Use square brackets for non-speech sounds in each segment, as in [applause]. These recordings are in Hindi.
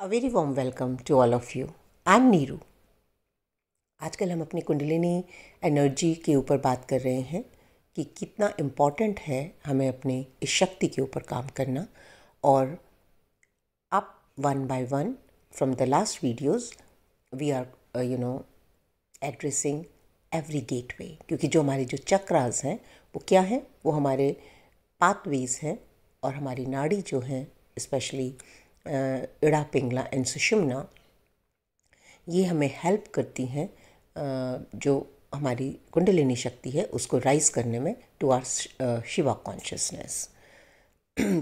A very warm welcome to all of you. I'm Neeru. आजकल हम अपनी कुंडलिनी एनर्जी के ऊपर बात कर रहे हैं कि कितना इम्पॉर्टेंट है हमें अपने इस शक्ति के ऊपर काम करना और up one by one from the last videos we are you know addressing every gateway क्योंकि जो हमारे जो चक्रास हैं वो क्या हैं वो हमारे पाथवेज हैं और हमारी नाड़ी जो हैं स्पेशली इड़ा पिंगला एंड सुषुम्ना ये हमें हेल्प करती हैं जो हमारी कुंडलिनी शक्ति है उसको राइज करने में टू आर शिवा कॉन्शियसनेस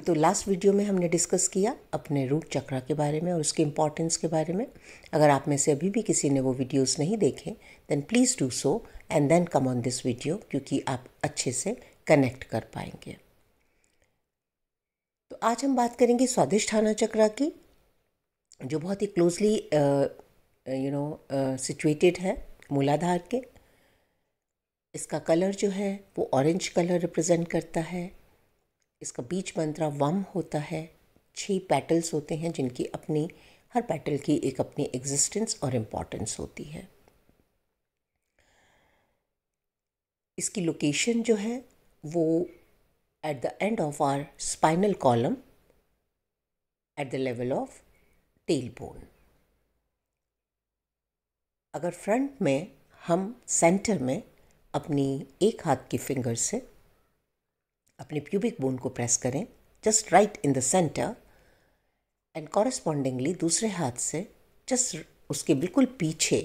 तो लास्ट वीडियो में हमने डिस्कस किया अपने रूट चक्रा के बारे में और उसके इम्पॉर्टेंस के बारे में अगर आप में से अभी भी किसी ने वो वीडियोस नहीं देखे then please do so and then come on this video क्योंकि आप अच्छे से कनेक्ट कर पाएंगे तो आज हम बात करेंगे स्वादिष्ट चक्रा की जो बहुत ही क्लोजली यू नो सिचुएटेड है मूलाधार के इसका कलर जो है वो ऑरेंज कलर रिप्रेजेंट करता है इसका बीच मंत्रा वम होता है छह पैटल्स होते हैं जिनकी अपनी हर पैटल की एक अपनी एग्जिस्टेंस और इम्पॉर्टेंस होती है इसकी लोकेशन जो है वो at the end of our spinal column at the level of tailbone. अगर फ्रंट में हम सेंटर में अपनी एक हाथ की फिंगर से अपने प्यूबिक बोन को प्रेस करें just right in the centre and correspondingly दूसरे हाथ से जस्ट उसके बिल्कुल पीछे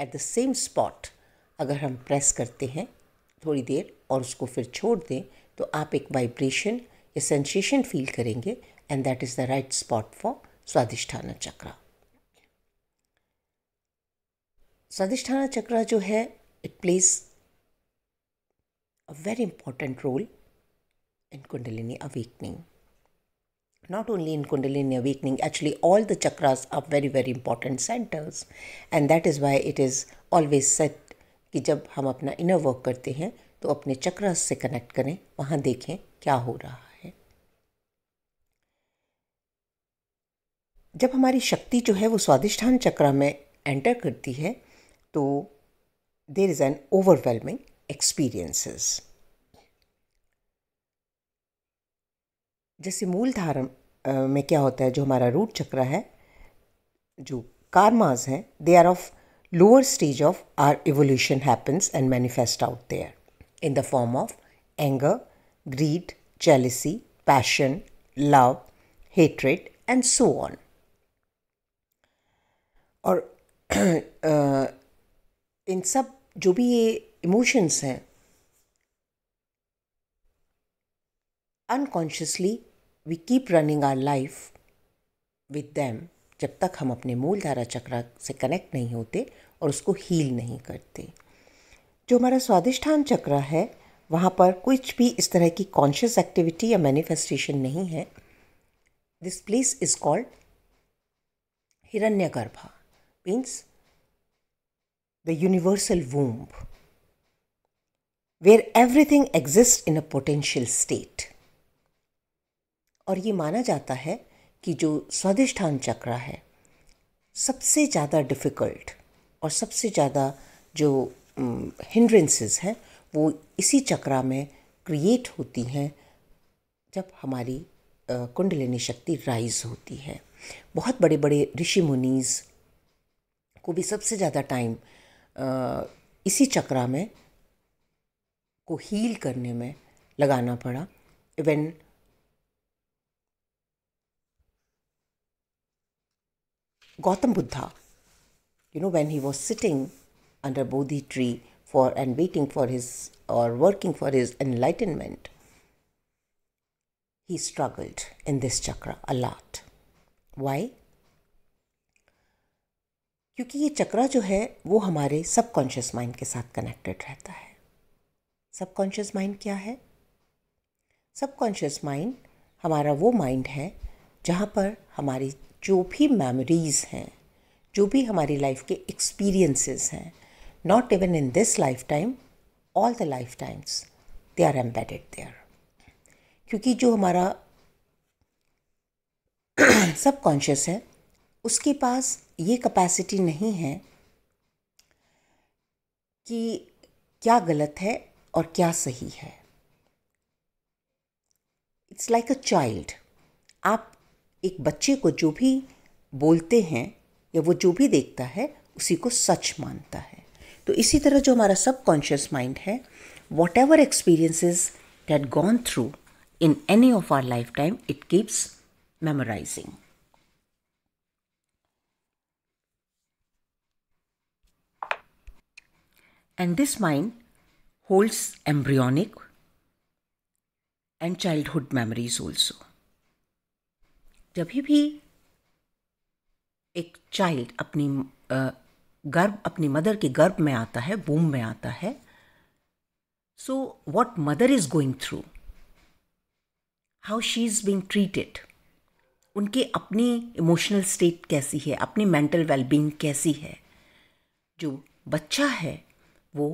एट द सेम स्पॉट अगर हम प्रेस करते हैं थोड़ी देर और उसको फिर छोड़ दें तो आप एक वाइब्रेशन या सेंसेशन फील करेंगे and that is the right spot for Swadhishthan chakra Swadhishthana chakra जो है it plays a very important role in kundalini awakening not only in kundalini awakening actually all the chakras are very very important centres and that is why it is always said कि जब हम अपना इनर वर्क करते हैं तो अपने चक्र से कनेक्ट करें वहां देखें क्या हो रहा है जब हमारी शक्ति जो है वो स्वादिष्ठान चक्र में एंटर करती है तो there is an overwhelming experiences जैसे मूल धारण में क्या होता है जो हमारा रूट चक्र है जो कारमाज हैं they are of lower stage of our evolution happens and manifest out there in the form of anger, greed, jealousy, passion, love, hatred, and so on. और [clears throat] इन सब जो भी ये इमोशंस हैं unconsciously we keep running our life with them जब तक हम अपने मूलधारा धारा चक्र से कनेक्ट नहीं होते और उसको हील नहीं करते जो हमारा स्वादिष्ठान चक्र है वहाँ पर कुछ भी इस तरह की कॉन्शियस एक्टिविटी या मैनिफेस्टेशन नहीं है this place is called Hiranya Garbha means the universal womb where everything exist in a potential state और ये माना जाता है कि जो स्वादिष्ठान चक्र है सबसे ज़्यादा डिफ़िकल्ट और सबसे ज़्यादा जो हिंड्रेंसेस हैं वो इसी चक्रा में क्रिएट होती हैं जब हमारी कुंडलिनी शक्ति राइज होती है बहुत बड़े बड़े ऋषि मुनीस को भी सबसे ज़्यादा टाइम इसी चक्रा में को हील करने में लगाना पड़ा even Gautam Buddha you know when he was sitting under Bodhi tree for and waiting for his or working for his enlightenment. He struggled in this chakra a lot. Why? क्योंकि ये चक्रा जो है वो हमारे सबकॉन्शियस माइंड के साथ कनेक्टेड रहता है सबकॉन्शियस माइंड क्या है सबकॉन्शियस माइंड हमारा वो माइंड है जहाँ पर हमारी जो भी मेमोरीज़ हैं जो भी हमारी लाइफ के एक्सपीरियंसेस हैं not even in this lifetime, all the lifetimes, they are embedded there. क्योंकि जो हमारा सब [clears throat] कॉन्शियस है उसके पास ये कैपेसिटी नहीं है कि क्या गलत है और क्या सही है इट्स लाइक अ चाइल्ड आप एक बच्चे को जो भी बोलते हैं या वो जो भी देखता है उसी को सच मानता है तो इसी तरह जो हमारा सबकॉन्शियस माइंड है whatever experiences that gone through in any of our lifetime it keeps memorising and this mind holds embryonic and childhood memories also. जब भी एक चाइल्ड अपनी गर्भ अपनी मदर के गर्भ में आता है वोम में आता है so what mother is going through how she is being treated उनके अपनी इमोशनल स्टेट कैसी है अपनी मेंटल वेलबींग कैसी है जो बच्चा है वो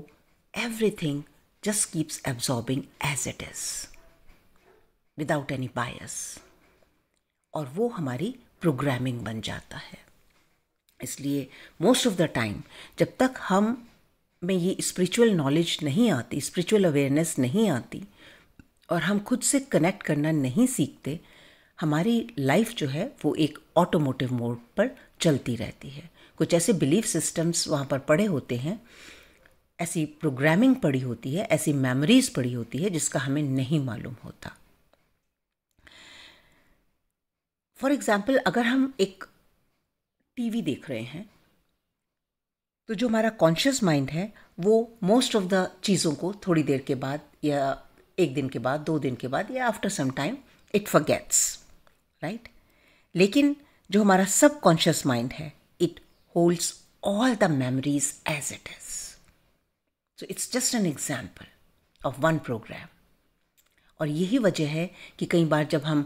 everything just keeps absorbing as it is without any bias और वो हमारी प्रोग्रामिंग बन जाता है इसलिए मोस्ट ऑफ द टाइम जब तक हम में ये स्पिरिचुअल नॉलेज नहीं आती स्पिरिचुअल अवेयरनेस नहीं आती और हम खुद से कनेक्ट करना नहीं सीखते हमारी लाइफ जो है वो एक ऑटोमोटिव मोड पर चलती रहती है कुछ ऐसे बिलीफ सिस्टम्स वहाँ पर पड़े होते हैं ऐसी प्रोग्रामिंग पड़ी होती है ऐसी मेमोरीज पड़ी होती है जिसका हमें नहीं मालूम होता फॉर एग्ज़ाम्पल अगर हम एक टीवी देख रहे हैं तो जो हमारा कॉन्शियस माइंड है वो मोस्ट ऑफ द चीज़ों को थोड़ी देर के बाद या एक दिन के बाद दो दिन के बाद या after some time it forgets right लेकिन जो हमारा सब कॉन्शियस माइंड है it holds all the memories as it is so it's just an example of one program और यही वजह है कि कई बार जब हम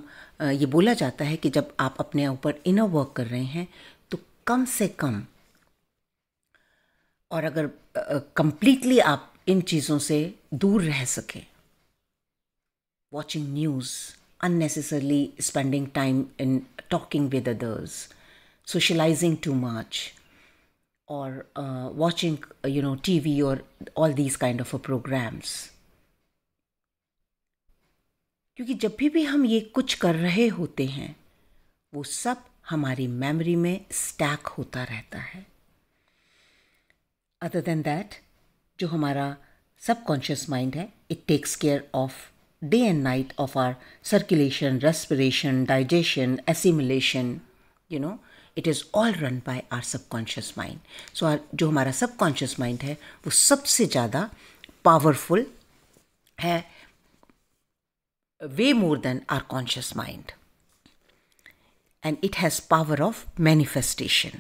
ये बोला जाता है कि जब आप अपने ऊपर इनर वर्क कर रहे हैं कम से कम और अगर कंप्लीटली uh, आप इन चीज़ों से दूर रह सके watching news unnecessarily spending time in talking with others socialising too much और watching you know T V और all these kind of programmes क्योंकि जब भी हम ये कुछ कर रहे होते हैं वो सब हमारी मेमोरी में स्टैक होता रहता है अदर देन दैट जो हमारा सबकॉन्शियस माइंड है it takes care of day and night of our circulation respiration digestion assimilation you know it is all run by our subconscious mind so our जो हमारा सबकॉन्शियस माइंड है वो सबसे ज़्यादा पावरफुल है way more than our conscious mind and it has power of manifestation.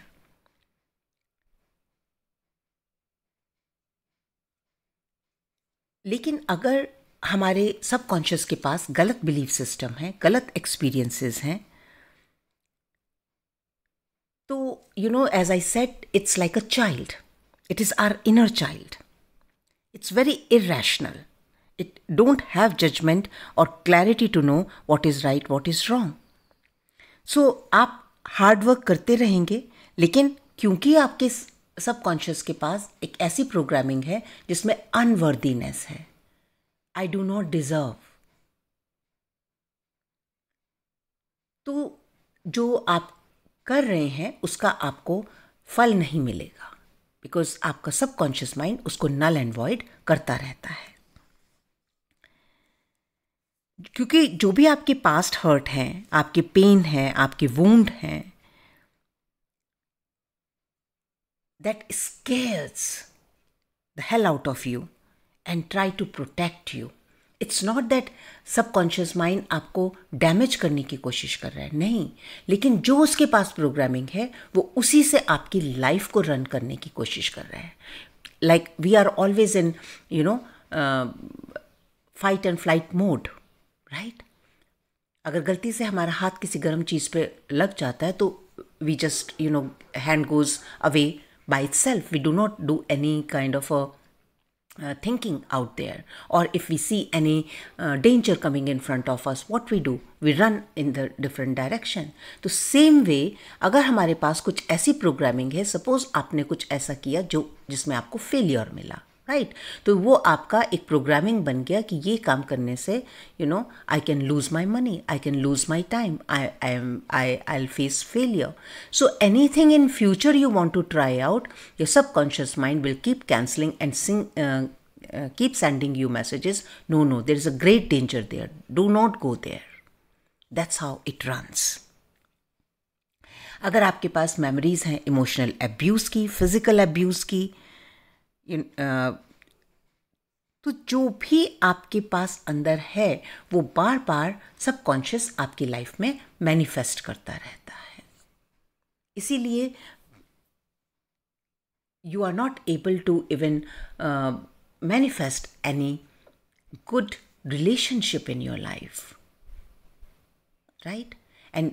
लेकिन अगर हमारे सबकॉन्शियस के पास गलत बिलीफ सिस्टम है गलत एक्सपीरियंसेस हैं तो you know as I said it's like a child it is our inner child it's very irrational it don't have judgement और clarity to know what is right what is wrong so so, आप हार्ड वर्क करते रहेंगे लेकिन क्योंकि आपके सबकॉन्शियस के पास एक ऐसी प्रोग्रामिंग है जिसमें अनवर्दीनेस है आई डू नॉट डिज़र्व तो जो आप कर रहे हैं उसका आपको फल नहीं मिलेगा बिकॉज आपका सबकॉन्शियस माइंड उसको नल एंड वॉइड करता रहता है क्योंकि जो भी आपके पास्ट हर्ट हैं आपके पेन हैं आपके वूंड हैं that scares the hell out of you and try to protect you it's not that subconscious mind आपको डैमेज करने की कोशिश कर रहा है नहीं लेकिन जो उसके पास प्रोग्रामिंग है वो उसी से आपकी लाइफ को रन करने की कोशिश कर रहा है like we are always in you know fight and flight mode right अगर गलती से हमारा हाथ किसी गर्म चीज़ पे लग जाता है तो we just you know hand goes away by itself we do not do any kind of thinking out there और if we see any danger coming in front of us what we do we run in the different direction तो सेम वे अगर हमारे पास कुछ ऐसी प्रोग्रामिंग है सपोज आपने कुछ ऐसा किया जो जिसमें आपको फेलियर मिला राइट right? तो वो आपका एक प्रोग्रामिंग बन गया कि ये काम करने से you know I can lose my money I can lose my time I I am I I face failure so anything in future you want to try out your subconscious mind will keep cancelling and sing keep sending you messages no no there is a great danger there do not go there that's how it runs. अगर आपके पास मेमोरीज हैं इमोशनल एब्यूज की फिज़िकल एब्यूज़ की Uh, तो जो भी आपके पास अंदर है वो बार बार सबकॉन्शियस आपकी लाइफ में मैनिफेस्ट करता रहता है इसीलिए you are not able to even manifest any good relationship in your life right and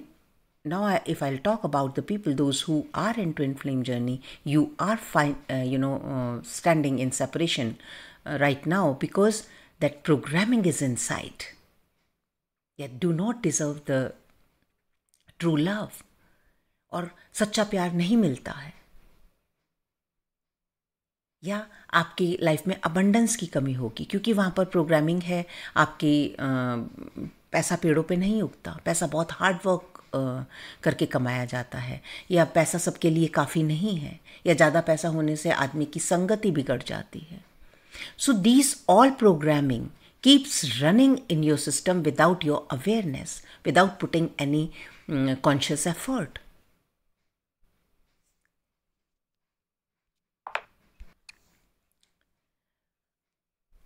now I, if i'll talk about the people those who are in twin flame journey you are fine uh, you know uh, standing in separation uh, right now because that programming is inside yet do not deserve the true love और सच्चा प्यार नहीं मिलता है या आपकी लाइफ में अबंडेंस की कमी होगी क्योंकि वहाँ पर प्रोग्रामिंग है आपकी पैसा पेड़ों पे नहीं उगता पैसा बहुत हार्ड वर्क करके कमाया जाता है या पैसा सबके लिए काफ़ी नहीं है या ज़्यादा पैसा होने से आदमी की संगति बिगड़ जाती है so these all programming keeps running in your system without your awareness without putting any conscious effort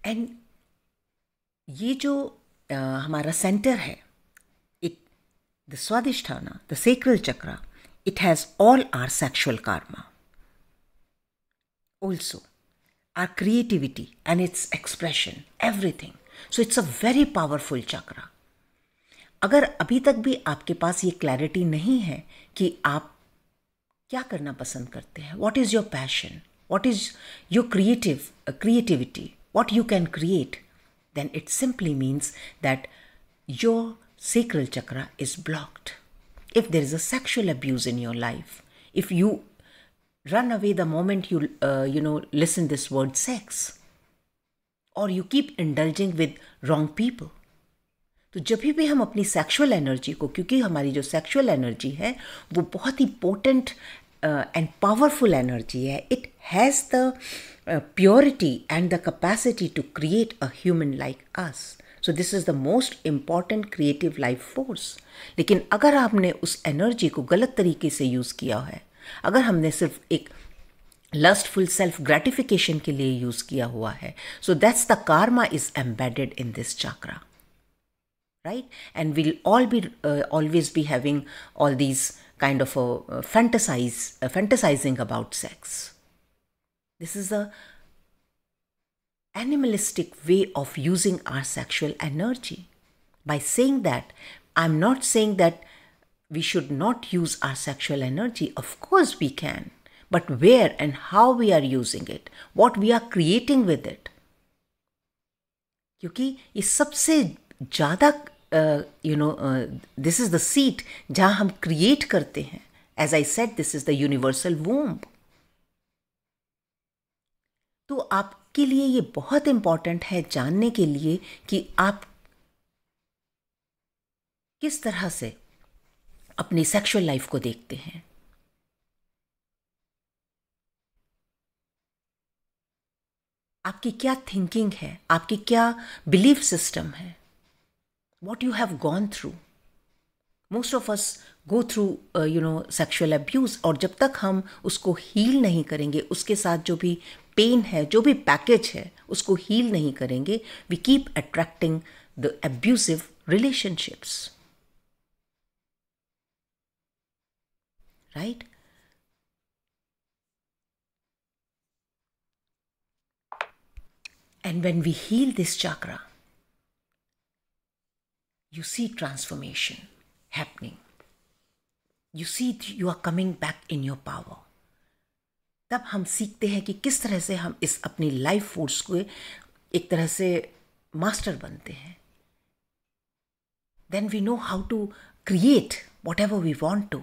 and ये जो आ, हमारा सेंटर है the Swadhisthana, the sacral chakra, it has all our sexual karma. Also, our creativity and its expression, everything. So it's a very powerful chakra अगर अभी तक भी आपके पास ये क्लैरिटी नहीं है कि आप क्या करना पसंद करते हैं what is your passion what is your creative creativity what you can create then it simply means that your sacral chakra is blocked. If there is a sexual abuse in your life, if you run away the moment you uh, you know listen this word sex or you keep indulging with wrong people. तो जब भी हम अपनी सेक्सुअल एनर्जी को क्योंकि हमारी जो सेक्सुअल एनर्जी है वो बहुत ही पोटेंट एंड पावरफुल एनर्जी है it has the purity and the capacity to create a human like us so this is the most important creative life force लेकिन अगर आपने उस एनर्जी को गलत तरीके से यूज़ किया है अगर हमने सिर्फ एक लस्टफुल सेल्फ ग्रेटिफिकेशन के लिए यूज़ किया हुआ है so that's the karma is embedded in this chakra right and we'll all be always be having all these kind of fantasise fantasising about sex this is the animalistic way of using our sexual energy by saying that i'm not saying that we should not use our sexual energy of course we can but where and how we are using it what we are creating with it क्योंकि ये सबसे ज़्यादा you know this is the seat जहाँ हम क्रिएट करते हैं as I said this is the universal तो आप के लिए ये बहुत इंपॉर्टेंट है जानने के लिए कि आप किस तरह से अपनी सेक्सुअल लाइफ को देखते हैं आपकी क्या थिंकिंग है आपकी क्या बिलीफ सिस्टम है what you have gone through most of us go through you know sexual abuse और जब तक हम उसको हील नहीं करेंगे उसके साथ जो भी पेन है जो भी पैकेज है उसको हील नहीं करेंगे we keep attracting the abusive relationships right and when we heal this chakra you see transformation happening you see you are coming back in your power तब हम सीखते हैं कि किस तरह से हम इस अपनी लाइफ फोर्स को एक तरह से मास्टर बनते हैं then we know how to create whatever we want to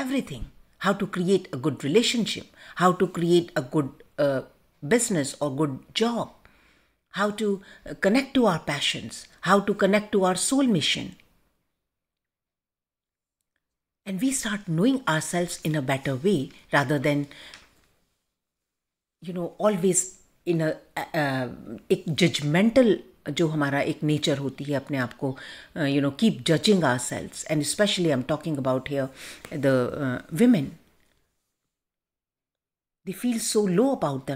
everything how to create a good relationship how to create a good business और good job how to connect to our passions how to connect to our soul mission and we start knowing ourselves in a better way rather than you know always in a, a, judgmental जो हमारा एक नेचर होती है अपने आप को you know keep judging ourself and specially I am talking about here the women they feel so low about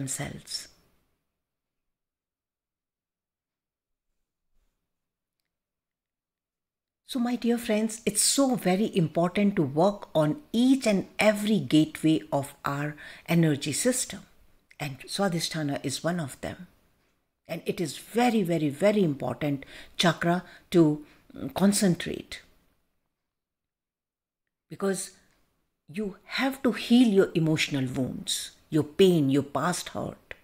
So, my dear friends, it's so very important to work on each and every gateway of our energy system. And Swadhisthana is one of them. And it is very, very, very important chakra to mm, concentrate. Because you have to heal your emotional wounds, your pain, your past hurt.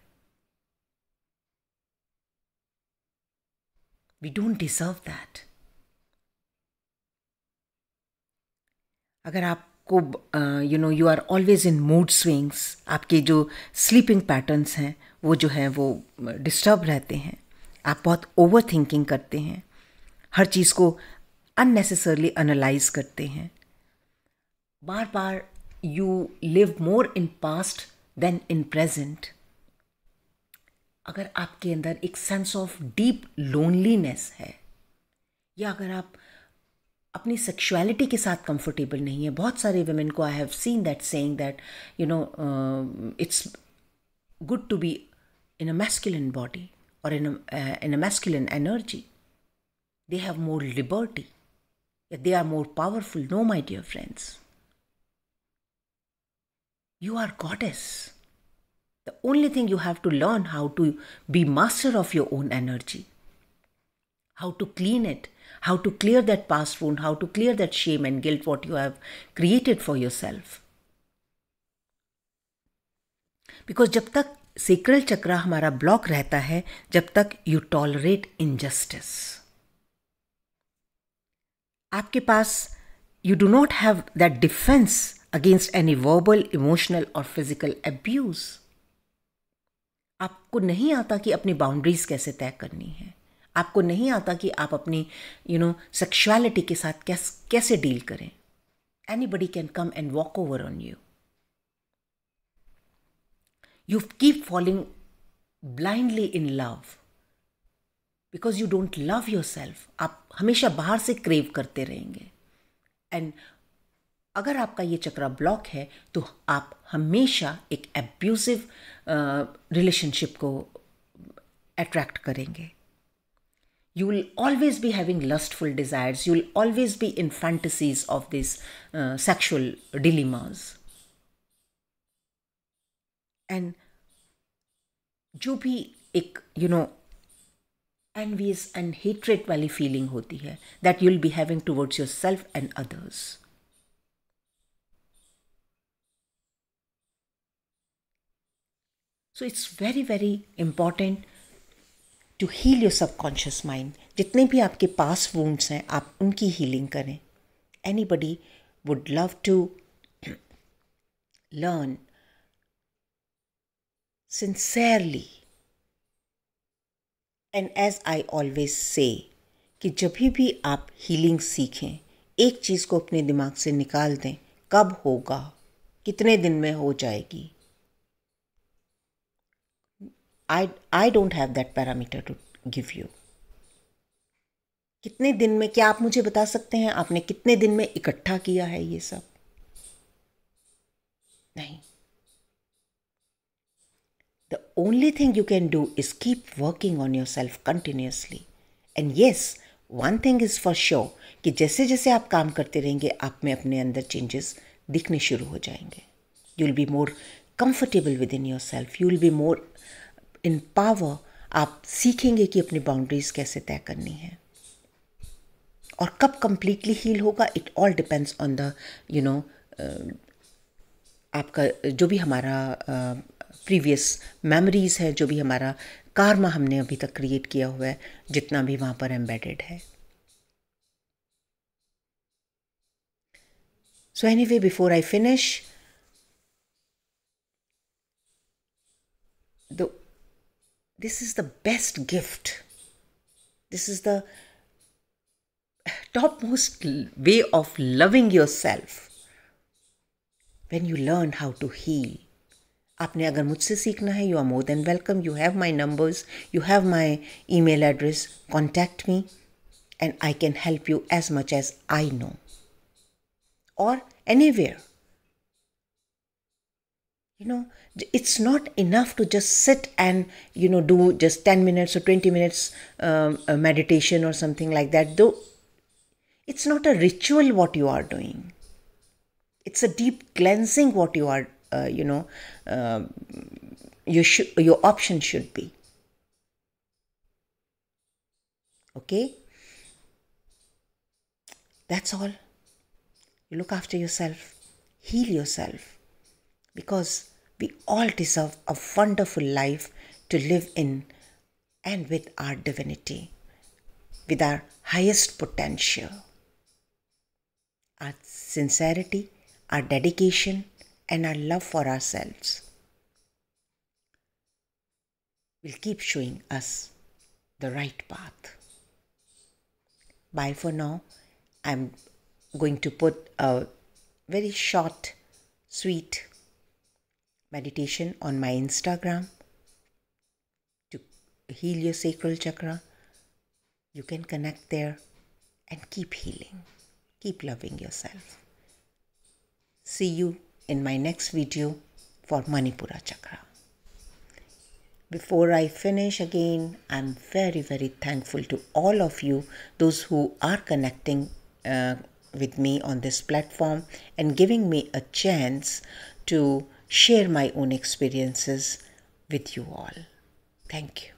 We don't deserve that. अगर आपको you know you are always in mood swings आपके जो स्लीपिंग पैटर्न्स हैं वो जो है वो डिस्टर्ब रहते हैं आप बहुत ओवर थिंकिंग करते हैं हर चीज़ को अननेसेसरली अनलाइज करते हैं बार बार you live more in past than in present अगर आपके अंदर एक सेंस ऑफ डीप लोनलीनेस है या अगर आप अपनी सेक्सुअलिटी के साथ कंफर्टेबल नहीं है बहुत सारे वेमेन को I have seen that saying that you know it's good to be in a masculine body और in in a masculine energy they have more liberty they are more powerful no my dear friends you are goddess the only thing you have to learn how to be master of your own energy how to clean it how to clear that past wound, how to clear that shame and guilt, what you have created for yourself. Because जब तक सेक्रल चक्रा हमारा ब्लॉक रहता है जब तक यू टॉलरेट इनजस्टिस आपके पास you do not have that defence against any verbal emotional और फिजिकल एब्यूज आपको नहीं आता कि अपनी बाउंड्रीज कैसे तय करनी है आपको नहीं आता कि आप अपनी यू नो सेक्शुअलिटी के साथ कैस, कैसे डील करें anybody can come and walk over on you you keep following blindly in love because you don't love yourself आप हमेशा बाहर से क्रेव करते रहेंगे एंड अगर आपका ये चक्रा ब्लॉक है तो आप हमेशा एक एब्यूजिव रिलेशनशिप uh, को अट्रैक्ट करेंगे you will always be having lustful desires you will always be in fantasies of these uh, sexual dilemmas and जो भी एक you know envies and hatred वाली फीलिंग होती है that you will be having towards yourself and others so it's very very to heal your subconscious mind जितने भी आपके पास वूंड्स हैं आप उनकी हीलिंग करें anybody would love to learn sincerely and as I always say कि जब भी आप हीलिंग सीखें एक चीज़ को अपने दिमाग से निकाल दें कब होगा कितने दिन में हो जाएगी I, I don't have that parameter to give you. कितने दिन में क्या आप मुझे बता सकते हैं आपने कितने दिन में इकट्ठा किया है ये सब नहीं the only thing you can do is keep working on yourself continuously and yes one thing is for sure कि जैसे जैसे आप काम करते रहेंगे आप में अपने अंदर चेंजेस दिखने शुरू हो जाएंगे you will be more comfortable within yourself you will be more in power आप सीखेंगे कि अपनी बाउंड्रीज कैसे तय करनी है और कब कंप्लीटली हील होगा it all depends on the you know आपका जो भी हमारा प्रीवियस मेमोरीज है जो भी हमारा कारमा हमने अभी तक क्रिएट किया हुआ है जितना भी वहां पर एम्बेडेड है anyway before I finish the this is the best gift. This is the topmost way of loving yourself. When you learn how to heal. आपने अगर मुझसे सीखना है you are more than welcome you have my numbers you have my email address contact me and I can help you as much as I know और anywhere you know it's not enough to just sit and you know do just 10 minutes or 20 minutes um, meditation or something like that though it's not a ritual what you are doing it's a deep cleansing what you are uh, you know uh, you should your option should be okay that's all you look after yourself heal yourself because we all deserve a wonderful life to live in and with our divinity, with our highest potential. Our sincerity, our dedication, and our love for ourselves will keep showing us the right path. Bye for now. I'm going to put a very short, sweet meditation on my Instagram to heal your sacral chakra. You can connect there and keep healing. Keep loving yourself. See you in my next video for Manipura chakra. Before I finish again, I'm very, very thankful to all of you, those who are connecting uh, with me on this platform and giving me a chance to share my own experiences with you all. Thank you.